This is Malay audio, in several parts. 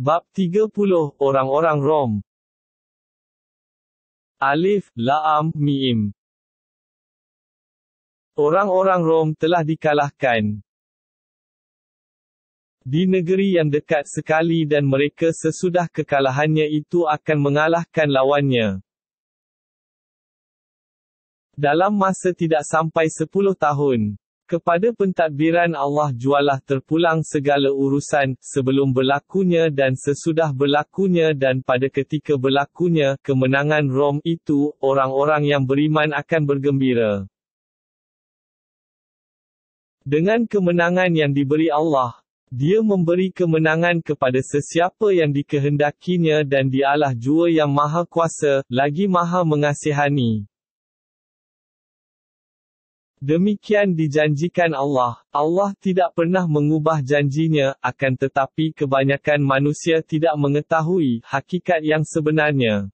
Bab 30, Orang-orang Rom Alif, Laam, Mi'im Orang-orang Rom telah dikalahkan di negeri yang dekat sekali dan mereka sesudah kekalahannya itu akan mengalahkan lawannya. Dalam masa tidak sampai 10 tahun, kepada pentadbiran Allah jualah terpulang segala urusan, sebelum berlakunya dan sesudah berlakunya dan pada ketika berlakunya, kemenangan Rom itu, orang-orang yang beriman akan bergembira. Dengan kemenangan yang diberi Allah, dia memberi kemenangan kepada sesiapa yang dikehendakinya dan dialah jua yang maha kuasa, lagi maha mengasihani. Demikian dijanjikan Allah, Allah tidak pernah mengubah janjinya, akan tetapi kebanyakan manusia tidak mengetahui hakikat yang sebenarnya.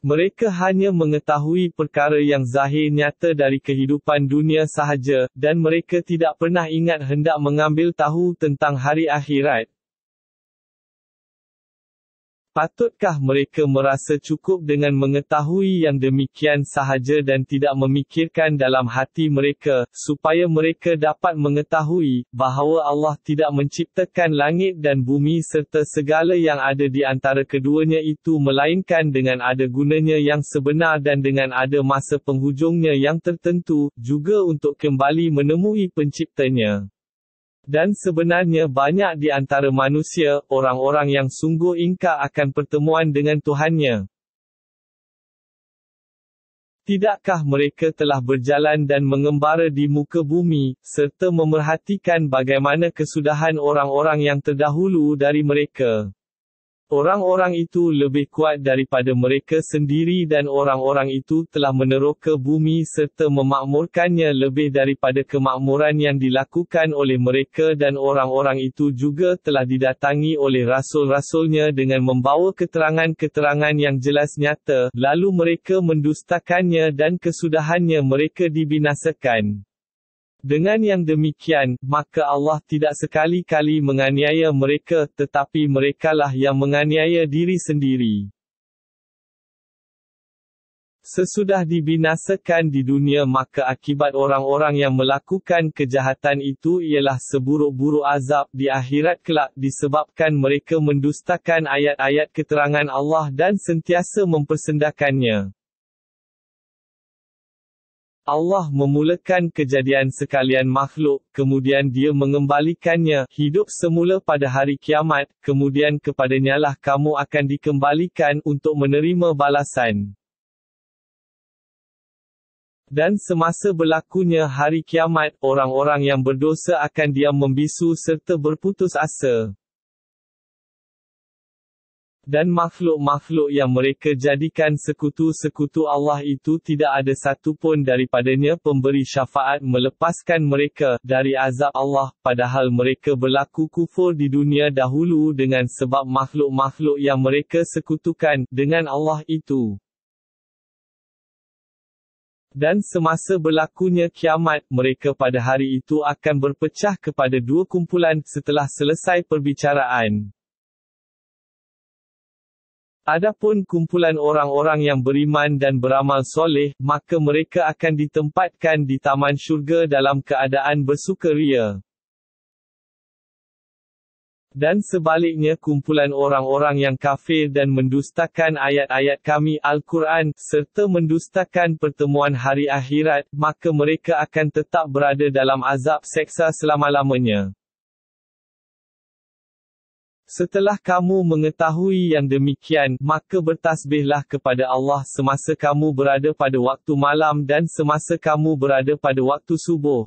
Mereka hanya mengetahui perkara yang zahir nyata dari kehidupan dunia sahaja, dan mereka tidak pernah ingat hendak mengambil tahu tentang hari akhirat, Patutkah mereka merasa cukup dengan mengetahui yang demikian sahaja dan tidak memikirkan dalam hati mereka, supaya mereka dapat mengetahui, bahawa Allah tidak menciptakan langit dan bumi serta segala yang ada di antara keduanya itu melainkan dengan ada gunanya yang sebenar dan dengan ada masa penghujungnya yang tertentu, juga untuk kembali menemui penciptanya. Dan sebenarnya banyak di antara manusia, orang-orang yang sungguh ingkar akan pertemuan dengan Tuhannya. Tidakkah mereka telah berjalan dan mengembara di muka bumi, serta memerhatikan bagaimana kesudahan orang-orang yang terdahulu dari mereka? Orang-orang itu lebih kuat daripada mereka sendiri dan orang-orang itu telah meneroka bumi serta memakmurkannya lebih daripada kemakmuran yang dilakukan oleh mereka dan orang-orang itu juga telah didatangi oleh rasul-rasulnya dengan membawa keterangan-keterangan yang jelas nyata, lalu mereka mendustakannya dan kesudahannya mereka dibinasakan. Dengan yang demikian, maka Allah tidak sekali-kali menganiaya mereka, tetapi merekalah yang menganiaya diri sendiri. Sesudah dibinasakan di dunia maka akibat orang-orang yang melakukan kejahatan itu ialah seburuk-buruk azab di akhirat kelak disebabkan mereka mendustakan ayat-ayat keterangan Allah dan sentiasa mempersendakannya. Allah memulakan kejadian sekalian makhluk, kemudian dia mengembalikannya, hidup semula pada hari kiamat, kemudian kepadanyalah kamu akan dikembalikan untuk menerima balasan. Dan semasa berlakunya hari kiamat, orang-orang yang berdosa akan diam membisu serta berputus asa dan makhluk-makhluk yang mereka jadikan sekutu-sekutu Allah itu tidak ada satu pun daripadanya pemberi syafaat melepaskan mereka dari azab Allah padahal mereka berlaku kufur di dunia dahulu dengan sebab makhluk-makhluk yang mereka sekutukan dengan Allah itu. Dan semasa berlakunya kiamat, mereka pada hari itu akan berpecah kepada dua kumpulan setelah selesai perbicaraan. Adapun kumpulan orang-orang yang beriman dan beramal soleh, maka mereka akan ditempatkan di taman syurga dalam keadaan bersukaria. Dan sebaliknya kumpulan orang-orang yang kafir dan mendustakan ayat-ayat kami Al-Quran, serta mendustakan pertemuan hari akhirat, maka mereka akan tetap berada dalam azab seksa selama-lamanya. Setelah kamu mengetahui yang demikian, maka bertasbihlah kepada Allah semasa kamu berada pada waktu malam dan semasa kamu berada pada waktu subuh.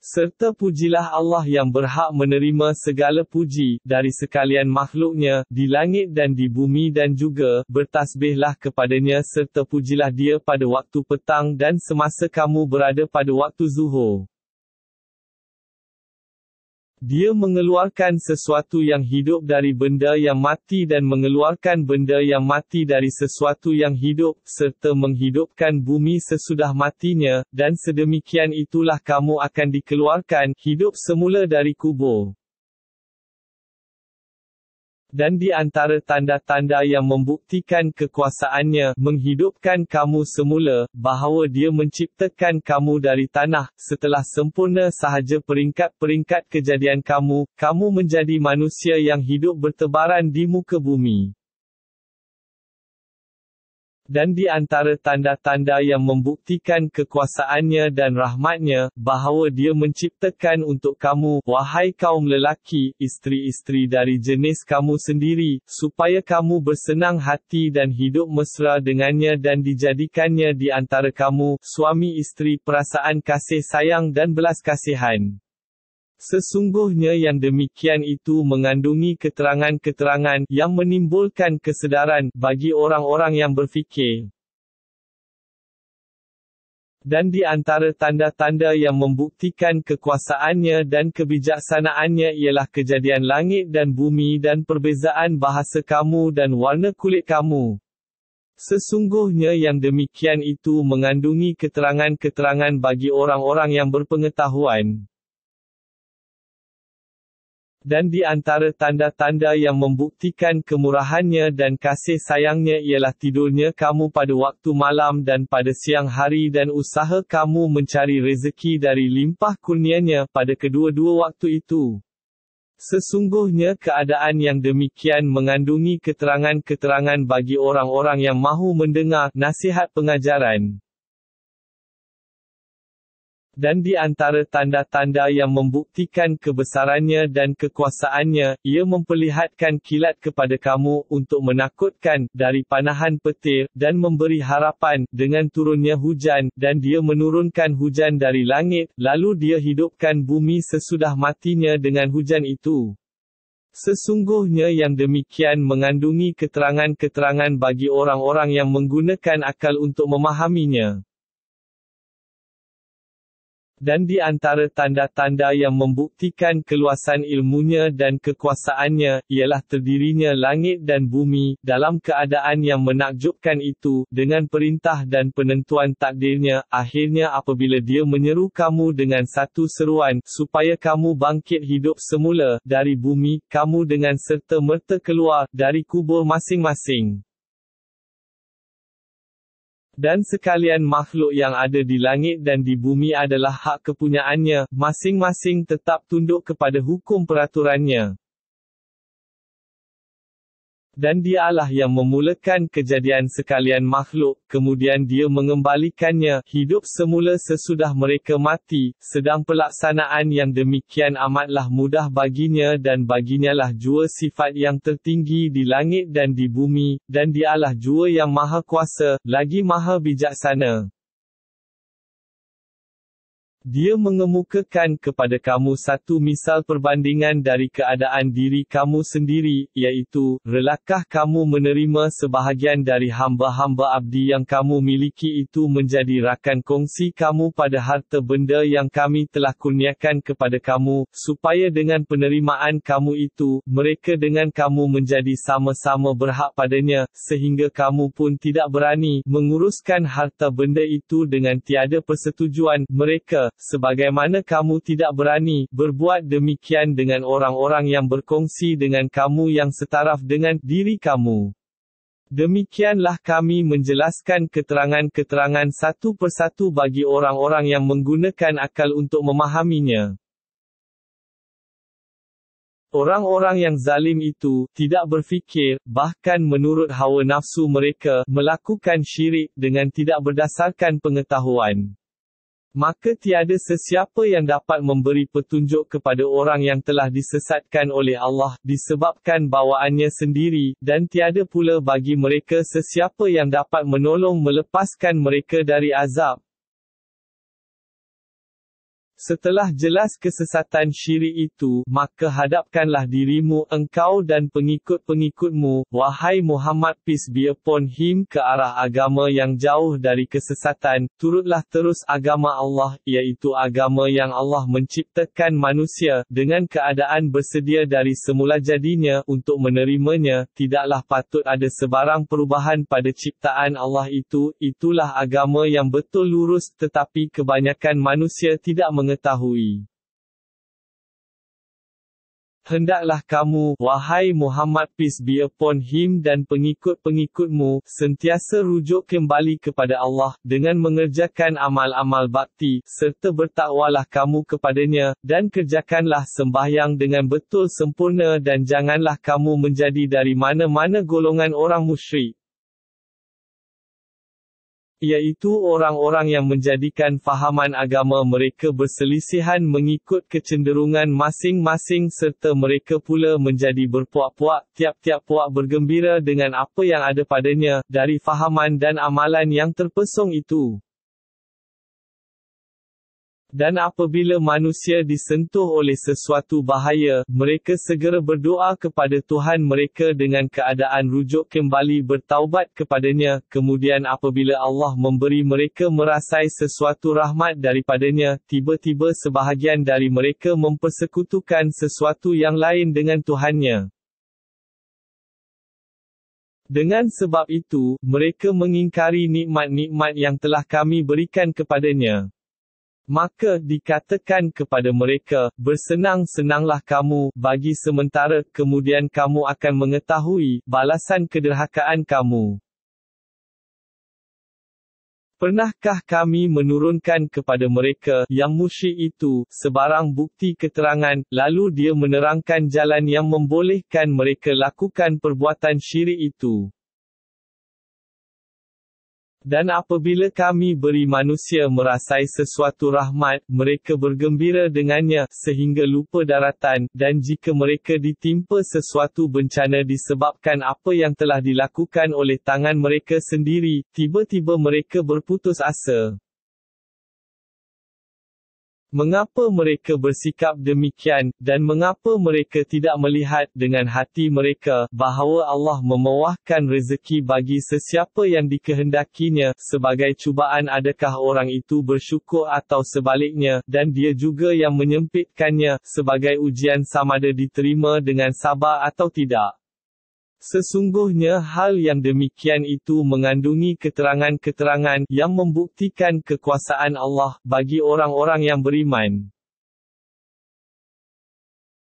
Serta pujilah Allah yang berhak menerima segala puji, dari sekalian makhluknya, di langit dan di bumi dan juga, bertasbihlah kepadanya serta pujilah dia pada waktu petang dan semasa kamu berada pada waktu zuhur dia mengeluarkan sesuatu yang hidup dari benda yang mati dan mengeluarkan benda yang mati dari sesuatu yang hidup, serta menghidupkan bumi sesudah matinya, dan sedemikian itulah kamu akan dikeluarkan, hidup semula dari kubur dan di antara tanda-tanda yang membuktikan kekuasaannya menghidupkan kamu semula, bahawa dia menciptakan kamu dari tanah, setelah sempurna sahaja peringkat-peringkat kejadian kamu, kamu menjadi manusia yang hidup bertebaran di muka bumi. Dan di antara tanda-tanda yang membuktikan kekuasaannya dan rahmatnya, bahawa dia menciptakan untuk kamu, wahai kaum lelaki, isteri-isteri dari jenis kamu sendiri, supaya kamu bersenang hati dan hidup mesra dengannya dan dijadikannya di antara kamu, suami-isteri perasaan kasih sayang dan belas kasihan. Sesungguhnya yang demikian itu mengandungi keterangan-keterangan yang menimbulkan kesedaran bagi orang-orang yang berfikir. Dan di antara tanda-tanda yang membuktikan kekuasaannya dan kebijaksanaannya ialah kejadian langit dan bumi dan perbezaan bahasa kamu dan warna kulit kamu. Sesungguhnya yang demikian itu mengandungi keterangan-keterangan bagi orang-orang yang berpengetahuan dan di antara tanda-tanda yang membuktikan kemurahannya dan kasih sayangnya ialah tidurnya kamu pada waktu malam dan pada siang hari dan usaha kamu mencari rezeki dari limpah kurnianya pada kedua-dua waktu itu. Sesungguhnya keadaan yang demikian mengandungi keterangan-keterangan bagi orang-orang yang mahu mendengar nasihat pengajaran dan di antara tanda-tanda yang membuktikan kebesarannya dan kekuasaannya, ia memperlihatkan kilat kepada kamu untuk menakutkan dari panahan petir dan memberi harapan dengan turunnya hujan dan dia menurunkan hujan dari langit, lalu dia hidupkan bumi sesudah matinya dengan hujan itu. Sesungguhnya yang demikian mengandungi keterangan-keterangan bagi orang-orang yang menggunakan akal untuk memahaminya. Dan di antara tanda-tanda yang membuktikan keluasan ilmunya dan kekuasaannya, ialah terdirinya langit dan bumi, dalam keadaan yang menakjubkan itu, dengan perintah dan penentuan takdirnya, akhirnya apabila dia menyeru kamu dengan satu seruan, supaya kamu bangkit hidup semula, dari bumi, kamu dengan serta merta keluar, dari kubur masing-masing dan sekalian makhluk yang ada di langit dan di bumi adalah hak kepunyaannya, masing-masing tetap tunduk kepada hukum peraturannya dan dialah yang memulakan kejadian sekalian makhluk, kemudian dia mengembalikannya, hidup semula sesudah mereka mati, sedang pelaksanaan yang demikian amatlah mudah baginya dan baginya lah jua sifat yang tertinggi di langit dan di bumi, dan dialah jua yang maha kuasa, lagi maha bijaksana. Dia mengemukakan kepada kamu satu misal perbandingan dari keadaan diri kamu sendiri, iaitu, relakah kamu menerima sebahagian dari hamba-hamba abdi yang kamu miliki itu menjadi rakan kongsi kamu pada harta benda yang kami telah kurniakan kepada kamu, supaya dengan penerimaan kamu itu, mereka dengan kamu menjadi sama-sama berhak padanya, sehingga kamu pun tidak berani menguruskan harta benda itu dengan tiada persetujuan mereka sebagaimana kamu tidak berani berbuat demikian dengan orang-orang yang berkongsi dengan kamu yang setaraf dengan diri kamu. Demikianlah kami menjelaskan keterangan-keterangan satu persatu bagi orang-orang yang menggunakan akal untuk memahaminya. Orang-orang yang zalim itu tidak berfikir, bahkan menurut hawa nafsu mereka, melakukan syirik dengan tidak berdasarkan pengetahuan. Maka tiada sesiapa yang dapat memberi petunjuk kepada orang yang telah disesatkan oleh Allah, disebabkan bawaannya sendiri, dan tiada pula bagi mereka sesiapa yang dapat menolong melepaskan mereka dari azab. Setelah jelas kesesatan syirik itu, maka hadapkanlah dirimu engkau dan pengikut-pengikutmu, wahai Muhammad peace be upon him ke arah agama yang jauh dari kesesatan, turutlah terus agama Allah, iaitu agama yang Allah menciptakan manusia, dengan keadaan bersedia dari semula jadinya, untuk menerimanya, tidaklah patut ada sebarang perubahan pada ciptaan Allah itu, itulah agama yang betul lurus, tetapi kebanyakan manusia tidak mengerti mengetahui. Hendaklah kamu, wahai Muhammad peace be upon him dan pengikut-pengikutmu, sentiasa rujuk kembali kepada Allah, dengan mengerjakan amal-amal bakti, serta bertakwalah kamu kepadanya, dan kerjakanlah sembahyang dengan betul sempurna dan janganlah kamu menjadi dari mana-mana golongan orang musyrik iaitu orang-orang yang menjadikan fahaman agama mereka berselisihan mengikut kecenderungan masing-masing serta mereka pula menjadi berpuak-puak, tiap-tiap puak bergembira dengan apa yang ada padanya, dari fahaman dan amalan yang terpesong itu dan apabila manusia disentuh oleh sesuatu bahaya, mereka segera berdoa kepada Tuhan mereka dengan keadaan rujuk kembali bertaubat kepadanya. Kemudian apabila Allah memberi mereka merasai sesuatu rahmat daripadanya, tiba-tiba sebahagian dari mereka mempersekutukan sesuatu yang lain dengan Tuhannya. Dengan sebab itu, mereka mengingkari nikmat-nikmat yang telah kami berikan kepadanya. Maka, dikatakan kepada mereka, bersenang-senanglah kamu, bagi sementara, kemudian kamu akan mengetahui, balasan kederhakaan kamu. Pernahkah kami menurunkan kepada mereka, yang musyik itu, sebarang bukti keterangan, lalu dia menerangkan jalan yang membolehkan mereka lakukan perbuatan syirik itu. Dan apabila kami beri manusia merasai sesuatu rahmat, mereka bergembira dengannya, sehingga lupa daratan, dan jika mereka ditimpa sesuatu bencana disebabkan apa yang telah dilakukan oleh tangan mereka sendiri, tiba-tiba mereka berputus asa. Mengapa mereka bersikap demikian, dan mengapa mereka tidak melihat, dengan hati mereka, bahawa Allah memewahkan rezeki bagi sesiapa yang dikehendakinya, sebagai cubaan adakah orang itu bersyukur atau sebaliknya, dan dia juga yang menyempitkannya, sebagai ujian samada diterima dengan sabar atau tidak. Sesungguhnya hal yang demikian itu mengandungi keterangan-keterangan yang membuktikan kekuasaan Allah bagi orang-orang yang beriman.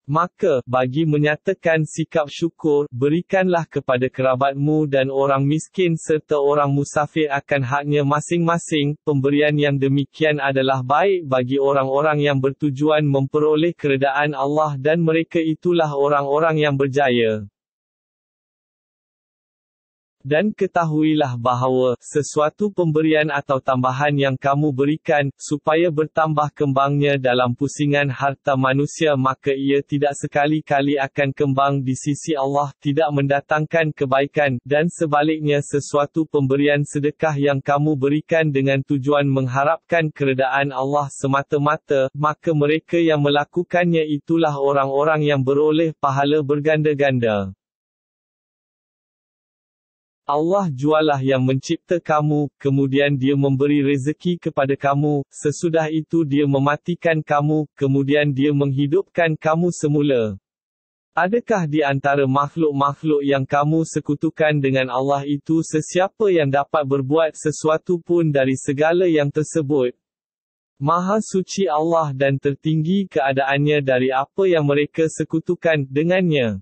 Maka, bagi menyatakan sikap syukur, berikanlah kepada kerabatmu dan orang miskin serta orang musafir akan haknya masing-masing, pemberian yang demikian adalah baik bagi orang-orang yang bertujuan memperoleh keredaan Allah dan mereka itulah orang-orang yang berjaya dan ketahuilah bahawa, sesuatu pemberian atau tambahan yang kamu berikan, supaya bertambah kembangnya dalam pusingan harta manusia maka ia tidak sekali-kali akan kembang di sisi Allah, tidak mendatangkan kebaikan, dan sebaliknya sesuatu pemberian sedekah yang kamu berikan dengan tujuan mengharapkan keredaan Allah semata-mata, maka mereka yang melakukannya itulah orang-orang yang beroleh pahala berganda-ganda. Allah jualah yang mencipta kamu, kemudian dia memberi rezeki kepada kamu, sesudah itu dia mematikan kamu, kemudian dia menghidupkan kamu semula. Adakah di antara makhluk-makhluk yang kamu sekutukan dengan Allah itu sesiapa yang dapat berbuat sesuatu pun dari segala yang tersebut? Maha suci Allah dan tertinggi keadaannya dari apa yang mereka sekutukan dengannya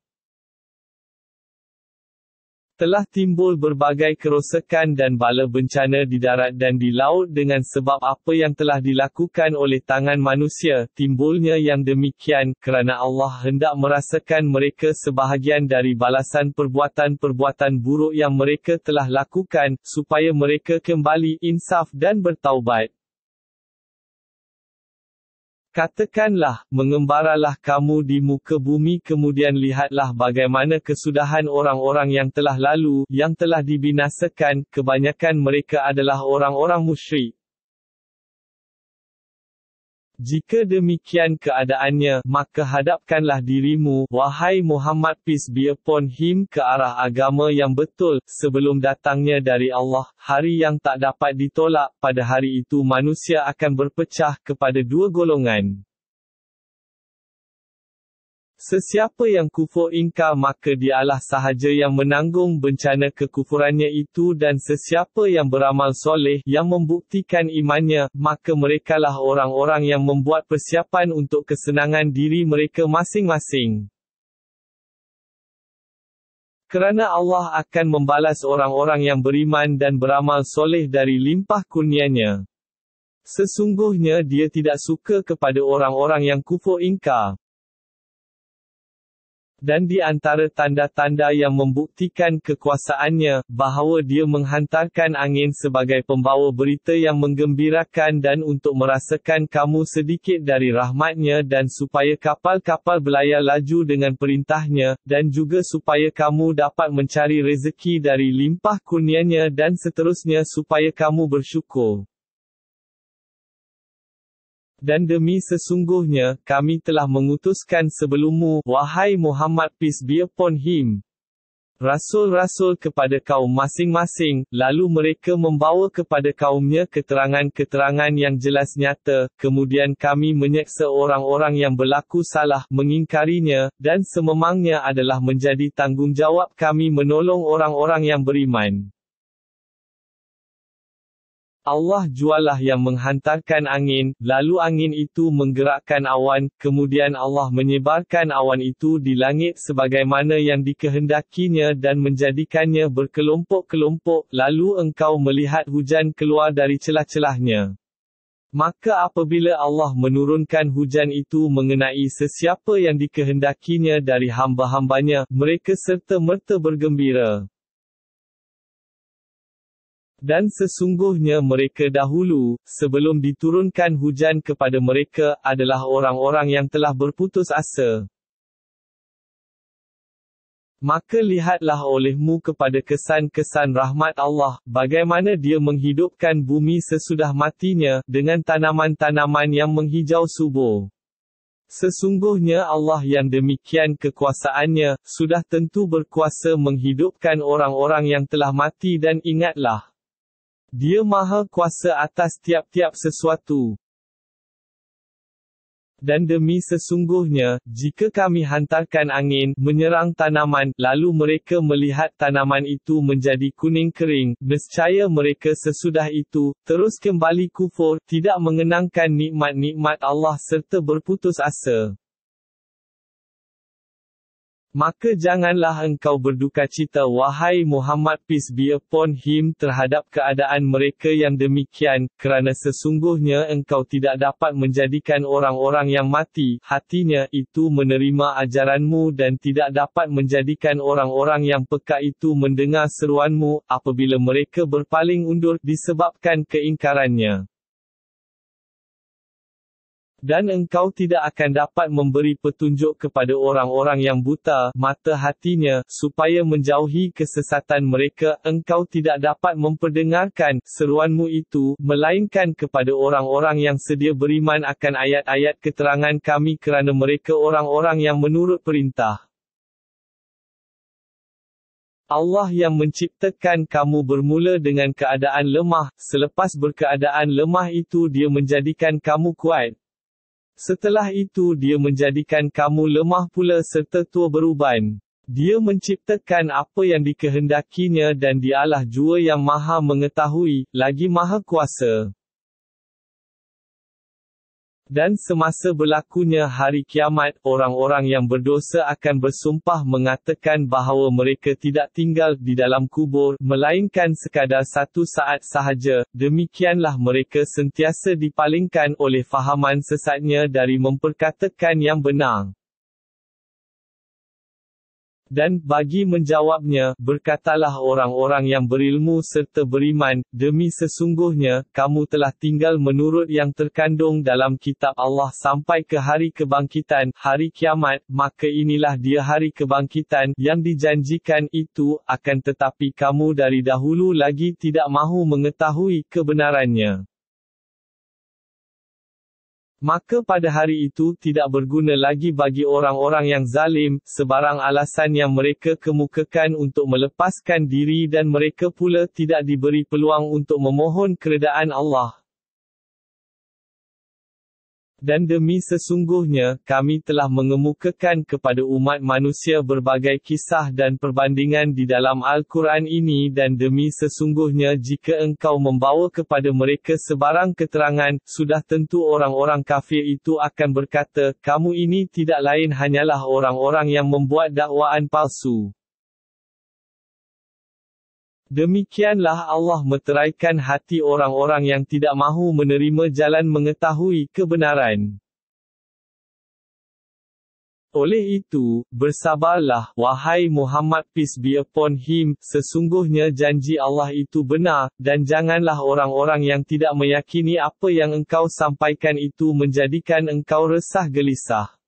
telah timbul berbagai kerosakan dan bala bencana di darat dan di laut dengan sebab apa yang telah dilakukan oleh tangan manusia, timbulnya yang demikian, kerana Allah hendak merasakan mereka sebahagian dari balasan perbuatan-perbuatan buruk yang mereka telah lakukan, supaya mereka kembali insaf dan bertaubat. Katakanlah, mengembaralah kamu di muka bumi kemudian lihatlah bagaimana kesudahan orang-orang yang telah lalu, yang telah dibinasakan, kebanyakan mereka adalah orang-orang musyrik. Jika demikian keadaannya, maka hadapkanlah dirimu, wahai Muhammad peace be upon him ke arah agama yang betul, sebelum datangnya dari Allah, hari yang tak dapat ditolak, pada hari itu manusia akan berpecah kepada dua golongan. Sesiapa yang kufur ingkar maka dialah sahaja yang menanggung bencana kekufurannya itu dan sesiapa yang beramal soleh yang membuktikan imannya, maka merekalah orang-orang yang membuat persiapan untuk kesenangan diri mereka masing-masing. Kerana Allah akan membalas orang-orang yang beriman dan beramal soleh dari limpah kurnianya. Sesungguhnya dia tidak suka kepada orang-orang yang kufur ingkar dan di antara tanda-tanda yang membuktikan kekuasaannya, bahawa dia menghantarkan angin sebagai pembawa berita yang menggembirakan dan untuk merasakan kamu sedikit dari rahmatnya dan supaya kapal-kapal belayar laju dengan perintahnya, dan juga supaya kamu dapat mencari rezeki dari limpah kurniannya dan seterusnya supaya kamu bersyukur. Dan demi sesungguhnya, kami telah mengutuskan sebelummu, wahai Muhammad peace be upon him. Rasul-rasul kepada kaum masing-masing, lalu mereka membawa kepada kaumnya keterangan-keterangan yang jelas nyata, kemudian kami menyeksa orang-orang yang berlaku salah, mengingkarinya, dan sememangnya adalah menjadi tanggungjawab kami menolong orang-orang yang beriman. Allah jualah yang menghantarkan angin, lalu angin itu menggerakkan awan, kemudian Allah menyebarkan awan itu di langit sebagaimana yang dikehendakinya dan menjadikannya berkelompok-kelompok, lalu engkau melihat hujan keluar dari celah-celahnya. Maka apabila Allah menurunkan hujan itu mengenai sesiapa yang dikehendakinya dari hamba-hambanya, mereka serta-merta bergembira. Dan sesungguhnya mereka dahulu, sebelum diturunkan hujan kepada mereka, adalah orang-orang yang telah berputus asa. Maka lihatlah olehmu kepada kesan-kesan rahmat Allah, bagaimana dia menghidupkan bumi sesudah matinya, dengan tanaman-tanaman yang menghijau subur. Sesungguhnya Allah yang demikian kekuasaannya, sudah tentu berkuasa menghidupkan orang-orang yang telah mati dan ingatlah. Dia maha kuasa atas tiap-tiap sesuatu. Dan demi sesungguhnya, jika kami hantarkan angin, menyerang tanaman, lalu mereka melihat tanaman itu menjadi kuning kering, nescaya mereka sesudah itu, terus kembali kufur, tidak mengenangkan nikmat-nikmat Allah serta berputus asa. Maka janganlah engkau berduka cita wahai Muhammad peace be upon him terhadap keadaan mereka yang demikian, kerana sesungguhnya engkau tidak dapat menjadikan orang-orang yang mati, hatinya, itu menerima ajaranmu dan tidak dapat menjadikan orang-orang yang peka itu mendengar seruanmu, apabila mereka berpaling undur, disebabkan keingkarannya dan engkau tidak akan dapat memberi petunjuk kepada orang-orang yang buta, mata hatinya, supaya menjauhi kesesatan mereka, engkau tidak dapat memperdengarkan seruanmu itu, melainkan kepada orang-orang yang sedia beriman akan ayat-ayat keterangan kami kerana mereka orang-orang yang menurut perintah. Allah yang menciptakan kamu bermula dengan keadaan lemah, selepas berkeadaan lemah itu dia menjadikan kamu kuat, Setelah itu dia menjadikan kamu lemah pula serta tua beruban. Dia menciptakan apa yang dikehendakinya dan dialah jua yang maha mengetahui, lagi maha kuasa. Dan semasa berlakunya hari kiamat, orang-orang yang berdosa akan bersumpah mengatakan bahawa mereka tidak tinggal di dalam kubur, melainkan sekadar satu saat sahaja. Demikianlah mereka sentiasa dipalingkan oleh fahaman sesatnya dari memperkatakan yang benar. Dan, bagi menjawabnya, berkatalah orang-orang yang berilmu serta beriman, demi sesungguhnya, kamu telah tinggal menurut yang terkandung dalam kitab Allah sampai ke hari kebangkitan, hari kiamat, maka inilah dia hari kebangkitan, yang dijanjikan itu, akan tetapi kamu dari dahulu lagi tidak mahu mengetahui kebenarannya. Maka pada hari itu tidak berguna lagi bagi orang-orang yang zalim, sebarang alasan yang mereka kemukakan untuk melepaskan diri dan mereka pula tidak diberi peluang untuk memohon keredaan Allah. Dan demi sesungguhnya, kami telah mengemukakan kepada umat manusia berbagai kisah dan perbandingan di dalam Al-Quran ini dan demi sesungguhnya jika engkau membawa kepada mereka sebarang keterangan, sudah tentu orang-orang kafir itu akan berkata, kamu ini tidak lain hanyalah orang-orang yang membuat dakwaan palsu. Demikianlah Allah meteraikan hati orang-orang yang tidak mahu menerima jalan mengetahui kebenaran. Oleh itu, bersabarlah, wahai Muhammad peace be upon him, sesungguhnya janji Allah itu benar, dan janganlah orang-orang yang tidak meyakini apa yang engkau sampaikan itu menjadikan engkau resah gelisah.